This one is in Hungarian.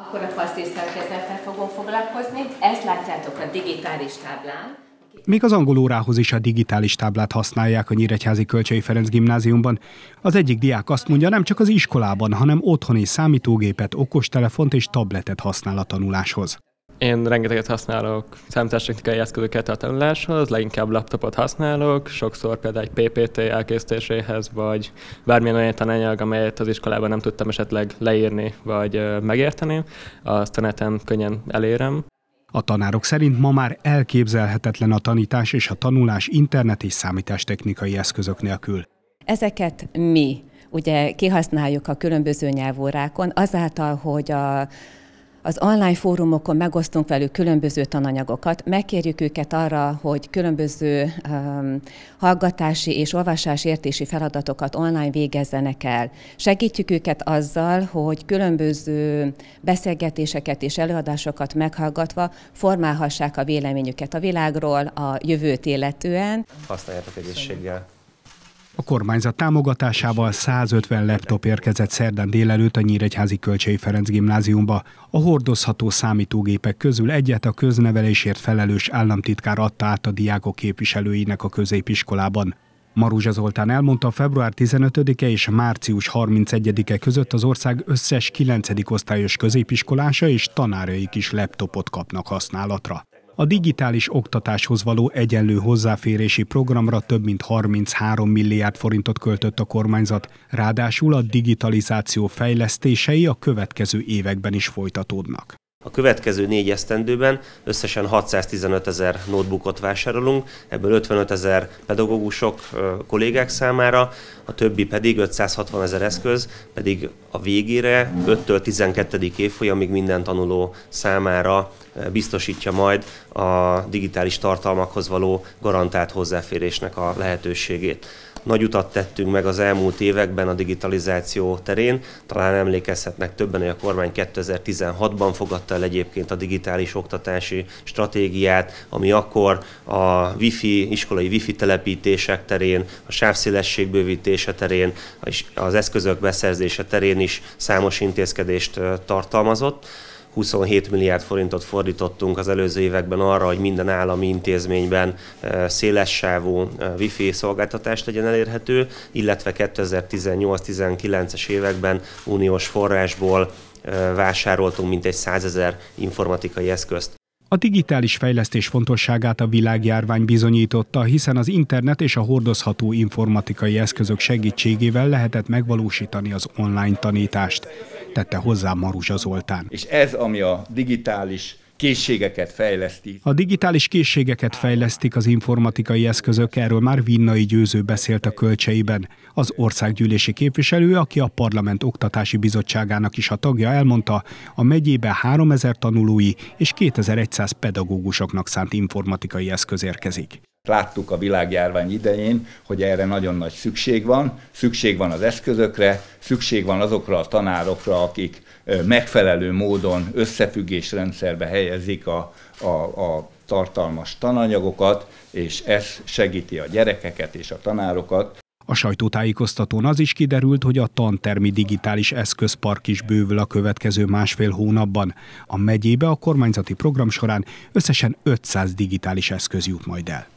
Akkor a passzív szerkezettel fogom foglalkozni. Ezt látjátok a digitális táblán. Még az angol órához is a digitális táblát használják a Nyíregyházi Kölcsei Ferenc gimnáziumban. Az egyik diák azt mondja, nem csak az iskolában, hanem otthoni számítógépet, okostelefont és tabletet használ a tanuláshoz. Én rengeteget használok számítástechnikai eszközöket a tanuláshoz, leginkább laptopot használok, sokszor például egy PPT elkészítéséhez, vagy bármilyen olyan tananyag, amelyet az iskolában nem tudtam esetleg leírni, vagy megérteni, azt a neten könnyen elérem. A tanárok szerint ma már elképzelhetetlen a tanítás és a tanulás internet és számítástechnikai eszközök nélkül. Ezeket mi ugye kihasználjuk a különböző nyelvórákon, azáltal, hogy a az online fórumokon megosztunk velük különböző tananyagokat, megkérjük őket arra, hogy különböző um, hallgatási és értési feladatokat online végezzenek el. Segítjük őket azzal, hogy különböző beszélgetéseket és előadásokat meghallgatva formálhassák a véleményüket a világról, a jövőt illetően. Használjátok egészséggel a kormányzat támogatásával 150 laptop érkezett szerdán délelőtt a Nyíregyházi Kölcsei Ferenc gimnáziumba. A hordozható számítógépek közül egyet a köznevelésért felelős államtitkár adta át a diákok képviselőinek a középiskolában. Maruzsa Zoltán elmondta, február 15-e és március 31-e között az ország összes 9. osztályos középiskolása és tanárai is laptopot kapnak használatra. A digitális oktatáshoz való egyenlő hozzáférési programra több mint 33 milliárd forintot költött a kormányzat, ráadásul a digitalizáció fejlesztései a következő években is folytatódnak. A következő négy esztendőben összesen 615 ezer notebookot vásárolunk, ebből 55 ezer pedagógusok, kollégák számára, a többi pedig 560 ezer eszköz, pedig a végére 5-től 12. évfolyamig minden tanuló számára biztosítja majd a digitális tartalmakhoz való garantált hozzáférésnek a lehetőségét. Nagy utat tettünk meg az elmúlt években a digitalizáció terén. Talán emlékezhetnek többen, hogy a kormány 2016-ban fogadta el egyébként a digitális oktatási stratégiát, ami akkor a wifi, iskolai wifi telepítések terén, a sávszélesség bővítése terén, és az eszközök beszerzése terén is számos intézkedést tartalmazott. 27 milliárd forintot fordítottunk az előző években arra, hogy minden állami intézményben eh, szélessávú eh, wifi szolgáltatást legyen elérhető, illetve 2018-19-es években uniós forrásból eh, vásároltunk mintegy 100 ezer informatikai eszközt. A digitális fejlesztés fontosságát a világjárvány bizonyította, hiszen az internet és a hordozható informatikai eszközök segítségével lehetett megvalósítani az online tanítást, tette hozzá Maruzsa Zoltán. És ez, ami a digitális készségeket fejleszti. A digitális készségeket fejlesztik az informatikai eszközök, erről már Vinnai Győző beszélt a kölcseiben. Az országgyűlési képviselő, aki a Parlament Oktatási Bizottságának is a tagja, elmondta, a megyébe 3000 tanulói és 2100 pedagógusoknak szánt informatikai eszköz érkezik. Láttuk a világjárvány idején, hogy erre nagyon nagy szükség van, szükség van az eszközökre, szükség van azokra a tanárokra, akik megfelelő módon összefüggésrendszerbe helyezik a, a, a tartalmas tananyagokat, és ez segíti a gyerekeket és a tanárokat. A sajtótájékoztatón az is kiderült, hogy a tantermi digitális eszközpark is bővül a következő másfél hónapban. A megyébe a kormányzati program során összesen 500 digitális eszköz jut majd el.